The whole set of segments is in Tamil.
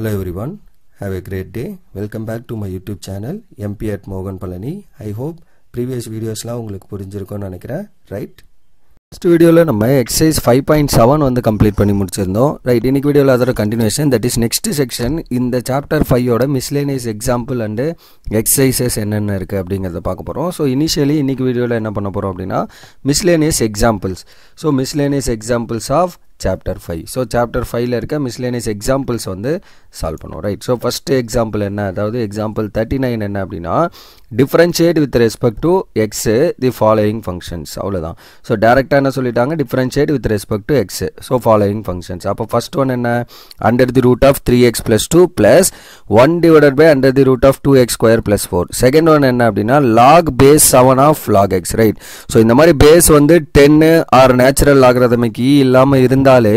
Hello everyone have a great day welcome back to my YouTube channel MP at மோகன் பழனி ஐ ஹோப் ப்ரீவியஸ் வீடியோஸ்லாம் உங்களுக்கு புரிஞ்சிருக்கும்னு நினைக்கிறேன் ரைட் ஃபஸ்ட் வீடியோவில் நம்ம எக்ஸசைஸ் ஃபைவ் பாயிண்ட் செவன் வந்து கம்ப்ளீட் பண்ணி முடிச்சிருந்தோம் ரைட் இன்னைக்கு வீடியோவில் அதோட continuation that is next section இந்த சாப்டர் ஃபைவோட மிஸ்லேனியஸ் எக்ஸாம்பிள் அண்டு எக்ஸசைசஸ் என்னென்ன இருக்குது அப்படிங்கிறத பார்க்க போகிறோம் ஸோ இனிஷியலி இன்னைக்கு வீடியோவில் என்ன பண்ண போகிறோம் அப்படின்னா miscellaneous examples so miscellaneous examples of chapter five so chapter ஃபைவ்ல இருக்க மிஸ்லேனியஸ் எக்ஸாம்பிள்ஸ் வந்து சால்வ் பண்ணுவோம் ரைட் ஸோ ஃபஸ்ட்டு எக்ஸாம்பிள் என்ன அதாவது எக்ஸாம்பிள் தேர்ட்டி நைன் என்ன அப்படின்னா differentiate with respect to x the following functions அவ்வளோதான் ஸோ டேரெக்டாக என்ன சொல்லிட்டாங்க differentiate with respect to x so following functions அப்போ ஃபஸ்ட் ஒன் என்ன under the root of three x plus two plus one divided by under the root of two x square plus four second one என்ன அப்படின்னா log base seven of log x right so இந்த மாதிரி பேஸ் வந்து டென்னு ஆர் நேச்சுரல் லாகிரதமைக்கு இல்லாமல் இருந்த இருந்தாலே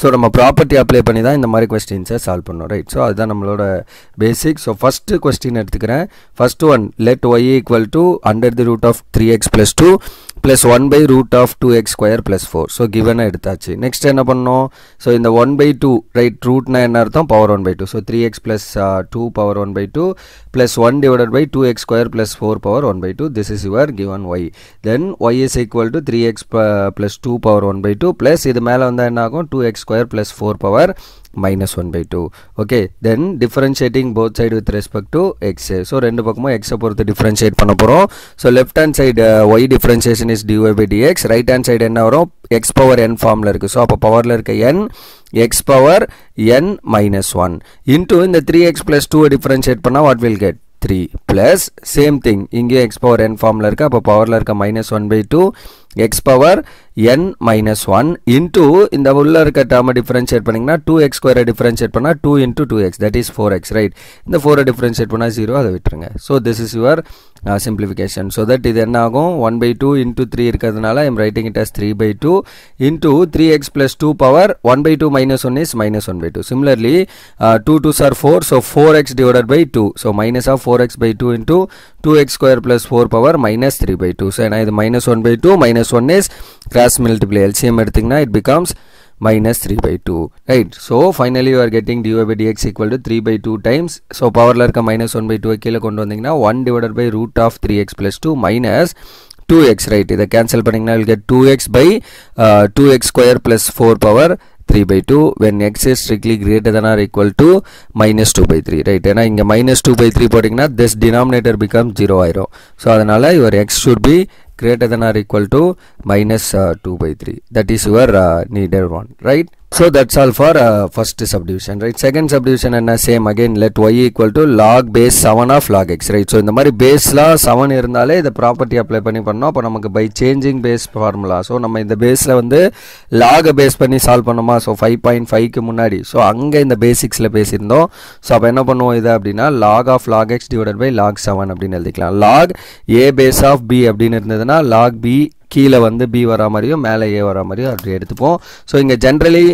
ஸோ நம்ம ப்ராப்பர்ட்டி அப்ளை பண்ணி தான் இந்த மாதிரி கொஸ்டின்ஸை சால்வ் பண்ணோம் ரைட் ஸோ அதுதான் நம்மளோட பேசிக் ஸோ ஃபஸ்ட்டு கொஸ்டின் எடுத்துக்கிறேன் first one let y equal to under the root of three x plus two plus 1 by root of 2x square plus 4. So given mm -hmm. eduthaachi. Next enna pannom? So in the 1 by 2 right root nine, enna artham power 1 by 2. So 3x uh, 2 power 1 by 2 plus 1 divided by 2x square plus 4 power 1 by 2. This is your given y. Then y is equal to 3x uh, plus 2 power 1 by 2 plus idu mela unda enna 2x square plus 4 power minus 1 by 2 okay then differentiating both side with respect to x so ரெண்டு பக்கமும் x பொறுத்து differentiate பண்ண போகிறோம் so left hand side y differentiation is dy by dx right hand side என்ன வரும் x power n formல இருக்கு so அப்போ powerல இருக்க n x power n minus 1 into இந்த 3x plus 2 differentiate பண்ணா what will get 3 plus same thing இங்கே x power n formல இருக்கு அப்போ powerல இருக்க minus 1 by 2 x power n minus one into இந்த உள்ளே இருக்க டேர்மை டிஃப்ரென்ஷியேட் பண்ணிங்கன்னா டூ எக்ஸ் ஸ்கொயரை டிஃப்ரென்ஷியேட் பண்ணால் two into two x that is four x right இந்த 4 differentiate பண்ணால் 0 அதை விட்டுருங்க so this is your uh, simplification so that இது என்ன ஆகும் ஒன் பை டூ 3 த்ரீ இருக்கிறதுனால I'm writing it as three by two into three x plus two power one by two minus one is minus one by two similarly two two sir four so four x divided by two so minus of four x by two 2x square plus 4 power minus 3 by 2. So, so ஏன்னா இது minus one by two minus one is cross multiply LCM எடுத்திங்கன்னா it becomes minus 3 by 2 right so finally you are getting dy by dx equal to 3 by 2 times so powerல இருக்க minus 1 by 2 கீழே கொண்டு வந்தீங்கன்னா 1 divided by root of 3x plus 2 minus 2x right இதை cancel you will get 2x by uh, 2x square plus 4 power minus 3 by 2. Three by two when x is strictly greater than or equal to minus two by three right ஏன்னா இங்கே மைனஸ் டூ பை த்ரீ போட்டிங்கன்னா திஸ் டினாமினேட்டர் பிகம் ஜீரோ ஆயிரும் ஸோ அதனால் your x should be greater than or equal to minus two by three that is your நீடர் one right So that's all for uh, first subdivision, right? Second subdivision என்ன same again let y equal to log base 7 of log x, right? So இந்த மாதிரி baseல 7 இருந்தாலே இந்த property apply பண்ணி பண்ணோம் அப்போ நமக்கு by changing base formula so நம்ம இந்த baseல வந்து log பேஸ் பண்ணி சால்வ் பண்ணோமா ஸோ ஃபைவ் பாயிண்ட் ஃபைவ்க்கு முன்னாடி ஸோ அங்கே இந்த பேசிக்ஸில் பேசியிருந்தோம் ஸோ அப்போ என்ன பண்ணுவோம் இது அப்படின்னா log of log x divided by log seven அப்படின்னு எழுதிக்கலாம் log a base of b அப்படின்னு இருந்ததுன்னா log b கீழே வந்து பி வரா மாதிரியும் மேலே ஏ வர மாதிரியும் அப்படி எடுத்துப்போம் ஸோ இங்கே ஜென்ரலி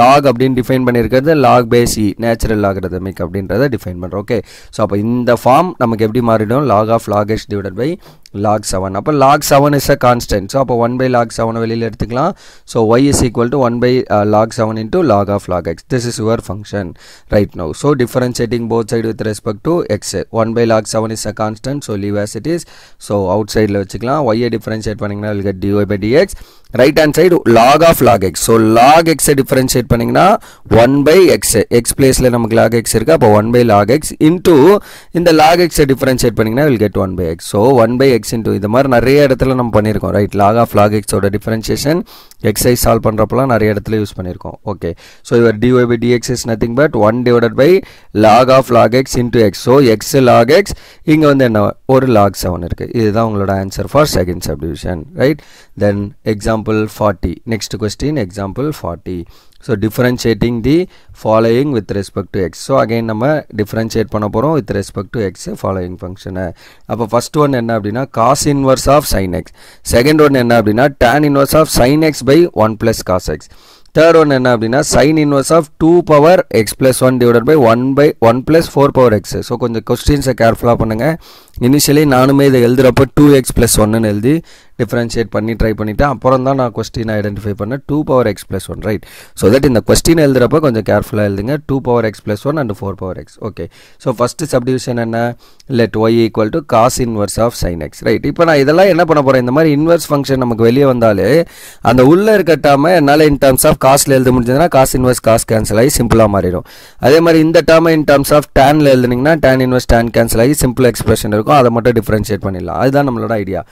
லாக் அப்படின்னு டிஃபைன் பண்ணியிருக்கிறது log base e natural logarithmic அப்படின்றத டிஃபைன் பண்ணுறோம் ஓகே ஸோ அப்போ இந்த ஃபார்ம் நமக்கு எப்படி மாறிடும் log of log x divided by log seven அப்போ log seven is a constant so அப்போ ஒன் பை லாக் செவனை வெளியில் எடுத்துக்கலாம் so y is equal to one by log seven into log of log x this is your function right now so differentiating both side with respect to x one by log seven is a constant so leave as it is so out சைடில் வச்சுக்கலாம் ஒய்யை டிஃபரன்ஷியேட் பண்ணிங்கன்னா will get dy by dx right hand side log of log x so log எக்ஸை டிஃபரன்ஷியேட் பண்ணிங்கன்னா ஒன் பை x எக்ஸ் பிளேஸில் நமக்கு லாக் எக்ஸ் இருக்குது அப்போ one by log x into இந்த லாக் எக்ஸை differentiate பண்ணிங்கன்னா will get one by x so one by x into இது மாதிரி நிறைய இடத்துல நம்ம log right log of log எக்ஸோட எக்ஸைஸ் சால்வ் பண்ணுறப்பெல்லாம் நிறைய இடத்துல யூஸ் பண்ணியிருக்கோம் ஓகே ஸோ இவர் dy by dx is nothing but one divided by log of log x into x so x log x இங்கே வந்து என்ன ஒரு லாக் செவன் இருக்குது இதுதான் உங்களோட answer for second subdivision right then example forty next question example forty so differentiating the following with respect to x so again நம்ம டிஃப்ரென்ஷியேட் பண்ண போகிறோம் with respect to x following ஃபங்க்ஷனை அப்போ ஃபஸ்ட் ஒன் என்ன அப்படின்னா cos inverse of sine X second one என்ன அப்படின்னா tan inverse of sine x by one plus cos x third one என்ன அப்படின்னா sine inverse of two power x plus one divide by one by one plus four power x so கொஞ்சம் கொஸ்டின்ஸை கேர்ஃபுல்லாக பண்ணுங்கள் இனிஷியலி நானுமே இதை எழுதுகிறப்போ டூ எக்ஸ் ப்ளஸ் ஒன்னு எழுதி டிஃப்ரென்ஷியேட் பண்ணி ட்ரை பண்ணிவிட்டு அப்புறம் தான் நான் கொஸ்டின் ஐடென்டிஃபை பண்ணேன் two power x plus one right so that இந்த கொஸ்டின் எழுதுகிறப்ப கொஞ்சம் கேர்ஃபுல்லாக எழுதுங்க two power x plus one and four power x okay so first subdivision என்ன let y equal to cos inverse of sine x right இப்போ நான் இதெல்லாம் என்ன பண்ண போகிறேன் இந்த மாதிரி இன்வர்ஸ் ஃபங்க்ஷன் நமக்கு வெளியே வந்தாலே அந்த உள்ளே இருக்கட்டாமல் என்னால் இன் டர்ம்ஸ் ஆஃப் காஸ்ட்டில் எழுத முடிஞ்சதுன்னா காஸ் இன்வர்ஸ் காஸ் கேன்சல் ஆகி சிம்பிளாக மாறிடும் அதே மாதிரி இந்த டேர்மை இன் டர்ம்ஸ் ஆஃப் டேனில் எழுதுனீங்கன்னா டேன் இன்வர்ஸ் டேன் கேன்சல் ஆகி சிம்பிள் எக்ஸ்பிரஷன் இருக்கும் அதை மட்டும் டிஃப்ரென்ஷியேட் பண்ணிடலாம் அதுதான் நம்மளோட ஐடியா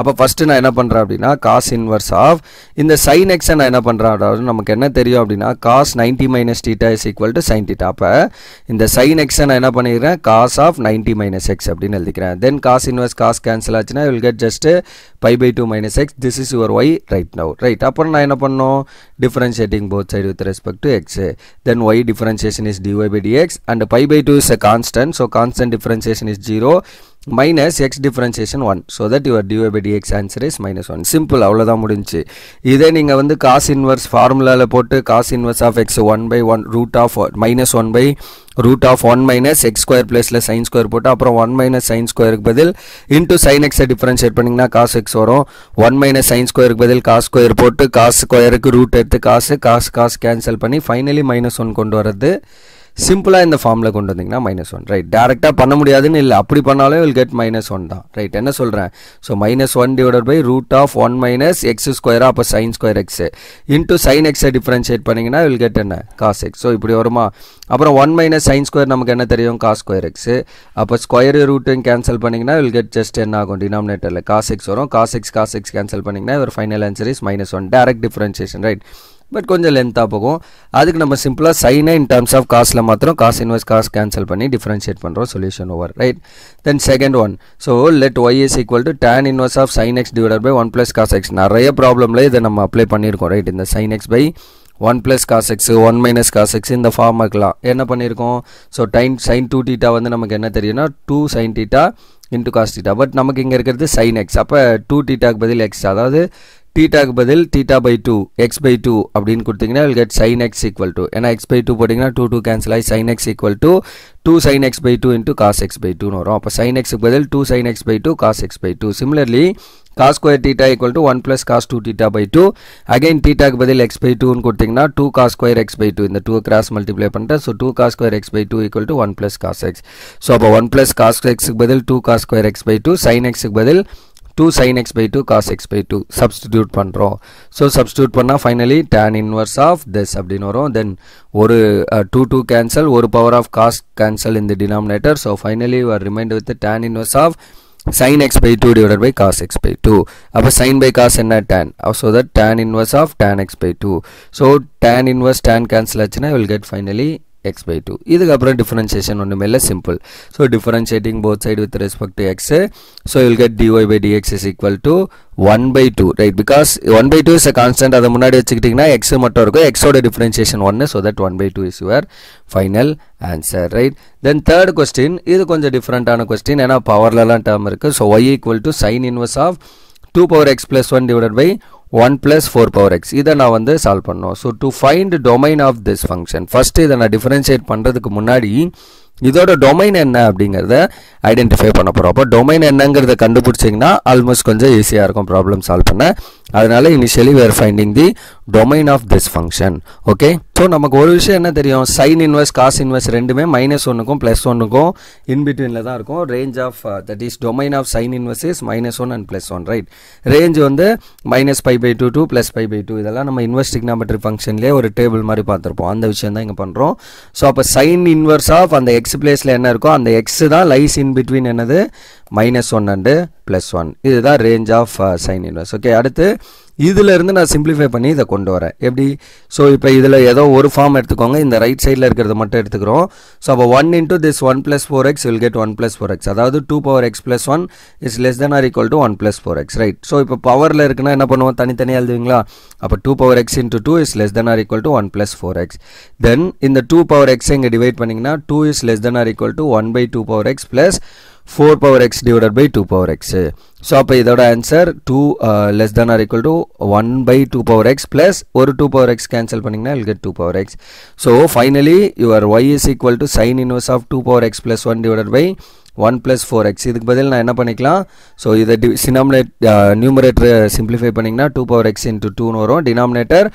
அப்போ ஃபஸ்ட்டு நான் என்ன பண்ணுறேன் அப்படின்னா காஸ் இன்வர்ஸ் ஆஃப் இந்த சைன் எக்ஸை நான் என்ன பண்ணுறேன் அதாவது நமக்கு என்ன தெரியும் அப்படின்னா cos ninety minus theta is equal to sine theta அப்போ இந்த சைன் எக்ஸை நான் என்ன பண்ணிடுறேன் cos of ninety minus x அப்படின்னு எழுதிக்கிறேன் then cos inverse cos cancel ஆச்சுன்னா will get just pi by two minus x this is your y right now right அப்புறம் நான் என்ன பண்ணோம் differentiating both side with respect to x then y differentiation is dy by x and pi by two is a constant so constant differentiation is zero minus x differentiation one so that your dy by dx answer is minus one simple அவ்வளோதான் முடிந்து இதே நீங்கள் வந்து காசு inverse ஃபார்முலாவில் போட்டு cos inverse of x one by one root of minus one by root of one minus x square ப்ளஸில் sin ஸ்கொயர் போட்டு அப்புறம் ஒன் மைனஸ் சைன் ஸ்கொயருக்கு பதில் into சைன் எக்ஸை differentiate பண்ணிங்கன்னா காசு எக்ஸ் வரும் ஒன் மைனஸ் சைன் ஸ்கொயருக்கு பதில் cos square போட்டு காசு ஸ்கொயருக்கு ரூட் எடுத்து காசு காசு காசு கேன்சல் பண்ணி ஃபைனலி மைனஸ் ஒன் கொண்டு வரத்து சிம்பிளாக இந்த ஃபார்மில் கொண்டு வந்தீங்கன்னா மைனஸ் ஒன் ரைட் டேரெக்டாக பண்ண முடியாதுன்னு இல்லை அப்படி பண்ணாலும் வில் கெட் மைனஸ் ஒன் தான் ரைட் என்ன சொல்கிறேன் so minus one divide by root of one minus x ஸ்கொயராக அப்போ sine square x into sine எக்ஸை டிஃப்ரென்ஷியேட் பண்ணிங்கன்னா வில் கெட் என்ன காஸ் எக்ஸ் ஸோ இப்படி வருமா அப்புறம் ஒன் மைனஸ் சைன் ஸ்கொயர் நமக்கு என்ன தெரியும் காஸ் ஸ்கொயர் எக்ஸு அப்போ ஸ்கொயர் ரூட்டையும் கேன்சல் பண்ணிங்கன்னா வில் கெட் ஜஸ்ட் என்ன ஆகும் டினாமினேட்டரில் காஸ் எக்ஸ் வரும் cos x cos x cancel பண்ணிங்கன்னா ஒரு final answer is minus one direct differentiation right but கொஞ்சம் லென்த்தாக போகும் அதுக்கு நம்ம சிம்பிளாக சைனை இன் டர்ம்ஸ் ஆஃப் காஸ்ட்டில் மாத்திரம் காசு இன்வெஸ்ட் காசு கேன்சல் பண்ணி டிஃப்ரென்ஷியேட் பண்ணுறோம் solution over right then second one so let y is equal to tan இன்வெஸ்ட் of sine x divide by one plus cos x நிறைய ப்ராப்ளமில் இதை நம்ம அப்ளை பண்ணியிருக்கோம் ரைட் இந்த sine x by one plus cos x one minus cos x இந்த ஃபார்ம் என்ன பண்ணியிருக்கோம் ஸோ டைன் சைன் டூ டீட்டா வந்து நமக்கு என்ன தெரியும்னா two sine theta into cos theta but நமக்கு இங்கே இருக்கிறது சைன் எக்ஸ் அப்போ டூ டீட்டாக்கு பதில் எக்ஸ் அதாவது தீட்டாக்கு பதில் theta by two x by two அப்படின்னு கொடுத்தீங்கன்னா will get sine x equal to ஏன்னா எக்ஸ் பை டூ போட்டிங்கன்னா டூ டூ கேன்சல் ஆகி sine x equal to two sine x by two into cos x by two வரும் அப்போ சைன் எக்ஸுக்கு பதில் two sine x by two cos x by two similarly cos square theta equal to one plus cos two theta by two again தீட்டாக்கு பதில் எக்ஸ் பை டூன்னு கொடுத்தீங்கன்னா two cos square x by two இந்த டூ கிராஸ் மல்டிப்ளை பண்ணிட்டு so two cos square x by two equal to one plus cos x so அப்போ ஒன் ப்ளஸ் காஸ் எக்ஸுக்கு பதில் two cos square x by two sine எக்ஸுக்கு பதில் 2 sin x by 2 cos x by 2 substitute பண்டுரோம் so substitute பண்ணா finally tan inverse of this அப்படின் வரும் then 2-2 uh, cancel 1 power of cos cancel in the denominator so finally we are remained with the tan inverse of sin x by 2 divided by cos x by 2 Appu sin by cos என்ன tan uh, so that tan inverse of tan x by 2 so tan inverse tan cancel அச்சினா you will get finally x by 2 இதுக்கப்புறம் டிஃபரன்ஷியேஷன் ஒன்றுமே இல்லை simple so differentiating both side with respect to x so you'll get dy by dx is equal to one by two right because one by two is a constant அதை முன்னாடி வச்சுக்கிட்டிங்கன்னா எக்ஸ் மட்டும் இருக்கும் எக்ஸோட டிஃபரன்ஷியேஷன் ஒன்று so that one by two is your final answer right then third question இது கொஞ்சம் டிஃப்ரெண்ட்டான கொஸ்டின் ஏன்னா பவர்லலாம் டேர்ம் இருக்குது so y equal to sine inverse of two power x plus one divided by one plus four power x இதை நான் வந்து சால்வ் பண்ணோம் so to find domain of this function first இதை நான் differentiate பண்ணுறதுக்கு முன்னாடி இதோடு டொமைன் என்ன அப்படிங்கிறத ஐடென்டிஃபை பண்ண போகிறோம் அப்போ டொமைன் என்னங்கிறத கண்டுபிடிச்சிங்கன்னா ஆல்மோஸ்ட் கொஞ்சம் ஈஸியாக இருக்கும் ப்ராப்ளம் சால்வ் பண்ண அதனால் initially where finding the domain of this function okay so நமக்கு ஒரு விஷயம் என்ன தெரியும் சைன் இன்வெஸ்ட் காஸ் இன்வெஸ்ட் ரெண்டுமே மைனஸ் ஒன்றுக்கும் ப்ளஸ் ஒன்றுக்கும் இன்பிட்வீனில் தான் இருக்கும் range of that is domain of sine invest is minus one and plus one right range வந்து minus five by two two plus five by two இதெல்லாம் நம்ம இன்வெஸ்ட் டிக்னாமெட்ரி ஃபங்க்ஷன்லேயே ஒரு டேபிள் மாதிரி பார்த்துருப்போம் அந்த விஷயம் தான் இங்கே பண்ணுறோம் ஸோ அப்போ சைன் இன்வெர்ஸ் ஆஃப் அந்த எக்ஸ் பிளேஸில் என்ன இருக்கோ அந்த எக்ஸ் தான் லைஸ் இன் பிட்வீன் என்னது minus one and plus one இதுதான் range of sine inverse okay அடுத்து இதிலிருந்து நான் சிம்பிளிஃபை பண்ணி இதை கொண்டு வரேன் எப்படி ஸோ இப்போ இதில் ஏதோ ஒரு ஃபார்ம் எடுத்துக்கோங்க இந்த ரைட் சைடில் இருக்கிறத மட்டும் எடுத்துக்கிறோம் ஸோ அப்போ one into this one plus four x will get one plus four x அதாவது two power x plus one is less than or equal to one plus four x right so இப்போ பவரில் இருக்குன்னா என்ன பண்ணுவோம் தனித்தனியாக எழுதுவீங்களா அப்போ two power x into two is less than or equal to one plus four x then இந்த டூ பவர் எக்ஸ் இங்கே டிவைட் பண்ணிங்கன்னா two is less than or equal to one by two power x plus 4 power x divided by 2 power x. So, apa idoda answer 2 uh, less than or equal to 1 by 2 power x plus. Or, 2 power x cancel panning na, will get 2 power x. So, finally, your y is equal to sine inverse of 2 power x plus 1 divided by one plus four x இதுக்கு பதில் நான் என்ன பண்ணிக்கலாம் ஸோ இதை டி சினாமினேட் நியூமரேட்டரை சிம்பிளிஃபை பண்ணிங்கன்னா டூ பவர் எக்ஸ் இன்ட்டு டூன்னு வரும் denominator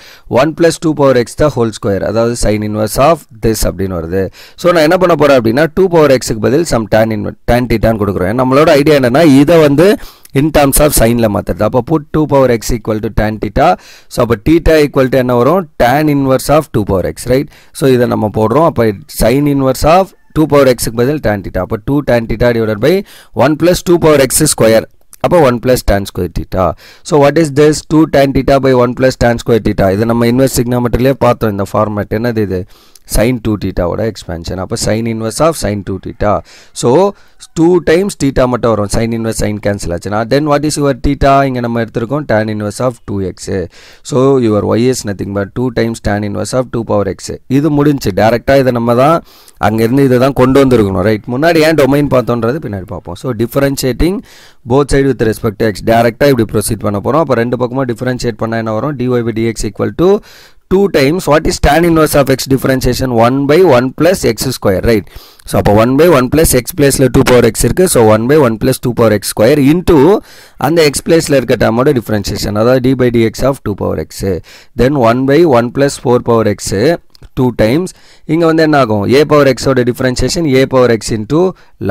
one plus two power x தான் ஹோல் ஸ்கொயர் அதாவது சைன் இன்வர்ஸ் ஆஃப் திஸ் அப்படின்னு வருது ஸோ நான் என்ன பண்ண போகிறேன் அப்படின்னா டூ பவர் எக்ஸுக்கு பதில் சம் டேன் இன் டேன் டீட்டான் கொடுக்குறேன் நம்மளோட ஐடியா என்னென்னா இதை வந்து இன் டர்ம்ஸ் ஆஃப் சைனில் மாற்றுறது அப்போ put two power x equal to tan theta so அப்போ டீட்டா ஈக்குவல் டு என்ன வரும் tan inverse of two power x right so இதை நம்ம போடுறோம் அப்போ sine inverse of two power எக்ஸுக்கு பதில் டேன் டீட்டா அப்போ two tan theta divided by one plus two power x square அப்போ one plus tan square theta so what is this two tan theta by one plus tan square theta இது நம்ம இன்வெஸ்ட் சிக்னாமெட்ரிலே பார்த்தோம் இந்த ஃபார்மேட் என்னது இது சைன் டூ டீட்டாவோட எக்ஸ்பேன்ஷன் அப்போ sine inverse of sine two theta so two times theta மட்டும் வரும் சைன் இன்வெர்ஸ் சைன் கேன்சல் ஆச்சுன்னா then what is your theta இங்கே நம்ம எடுத்திருக்கோம் tan inverse of two x so your y is nothing but two times tan inverse of two power x இது முடிஞ்சு டேரெக்டாக இதை நம்ம தான் அங்கேருந்து இதை தான் கொண்டு வந்துருக்கணும் ரைட் முன்னாடி ஏன் டொமைன் பார்த்தோன்றது பின்னாடி பார்ப்போம் so differentiating both side with respect x டேரெக்டாக இப்படி ப்ரொசீட் பண்ண போகிறோம் அப்போ ரெண்டு பக்கமும் டிஃபரன்ஷியேட் பண்ணால் என்ன வரும் dy by dx equal to 2 times what is tan inverse of x differentiation 1 by 1 plus x square right so 1 by 1 plus x plus 2 power x circle. so 1 by 1 plus 2 power x square into and the x plus differentiation other d by dx of 2 power x then 1 by 1 plus 4 power x 2 times inga vandha enna a power x oda differentiation a power x into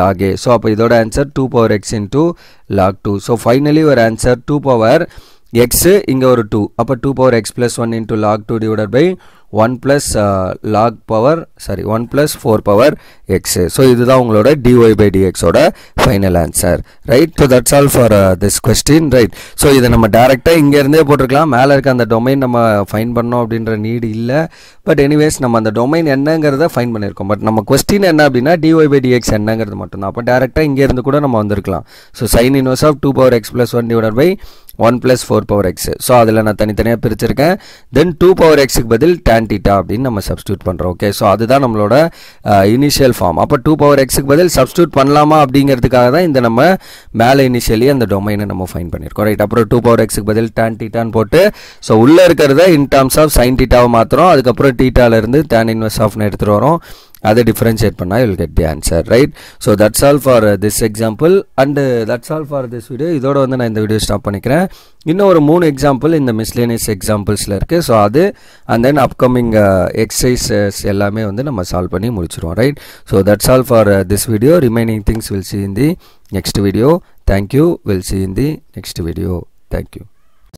log a so appo idoda answer 2 power x into log 2 so finally our answer 2 power x இங்கே ஒரு டூ அப்போ two power x plus one log log two by by one plus log power sorry one plus four power so so இதுதான் உங்களோட by dx ஓட final answer right so that's all for this question right so இதை நம்ம டேரெக்டாக இங்கேருந்தே போட்டிருக்கலாம் மேலே இருக்க அந்த டொமைன் நம்ம ஃபைன் பண்ணோம் அப்படின்ற need இல்லை பட் எனிவேஸ் நம்ம அந்த டொமைன் என்னங்கிறத ஃபைன் பண்ணியிருக்கோம் பட் நம்ம கொஸ்டின் என்ன அப்படின்னா டிஒய் பை டிஎக்ஸ் என்னங்கிறது அப்போ டேரெக்டாக இங்கேருந்து கூட நம்ம so sine inverse of two power one one plus four power x so அதில் நான் தனித்தனியாக பிரிச்சிருக்கேன் தென் டூ பவர் எக்ஸுக்கு பதில் டேன் டீட்டா அப்படின்னு நம்ம சப்ஸ்டியூட் பண்ணுறோம் ஓகே ஸோ அதுதான் நம்மளோட இனிஷியல் ஃபார்ம் அப்போ டூ பவர் எக்ஸுக்கு பதில் சப்ஸ்டியூட் பண்ணலாமா அப்படிங்கிறதுக்காக தான் இந்த நம்ம மேலே இனிஷியலி அந்த டொமைனை நம்ம ஃபைன் பண்ணியிருக்கோம் ரைட் அப்புறம் டூ பவர் எக்ஸுக்கு பதில் டேன் டீட்டான்னு போட்டு ஸோ உள்ளே இருக்கிறத இன் டேர்ம்ஸ் ஆஃப் சைன் டீட்டாவை மாற்றுறோம் அதுக்கப்புறம் டீட்டாவிலேருந்து டேன் இன்வெஸ்ட் ஆஃப்னு எடுத்துகிட்டு வரோம் அதை டிஃப்ரென்ஷியேட் பண்ணால் will get the answer right so that's all for this example and that's all for this video இதோட வந்து நான் இந்த வீடியோ ஸ்டாப் பண்ணிக்கிறேன் இன்னும் ஒரு மூணு எக்ஸாம்பிள் இந்த மிஸ்லேனியஸ் எக்ஸாம்பிள்ஸில் இருக்குது ஸோ அது அண்ட் தென் அப்கமிங் எக்ஸசைசஸ் எல்லாமே வந்து நம்ம சால்வ் பண்ணி முடிச்சிருவோம் right so that's all for this video remaining things will see in the next video thank you will see in the next video thank you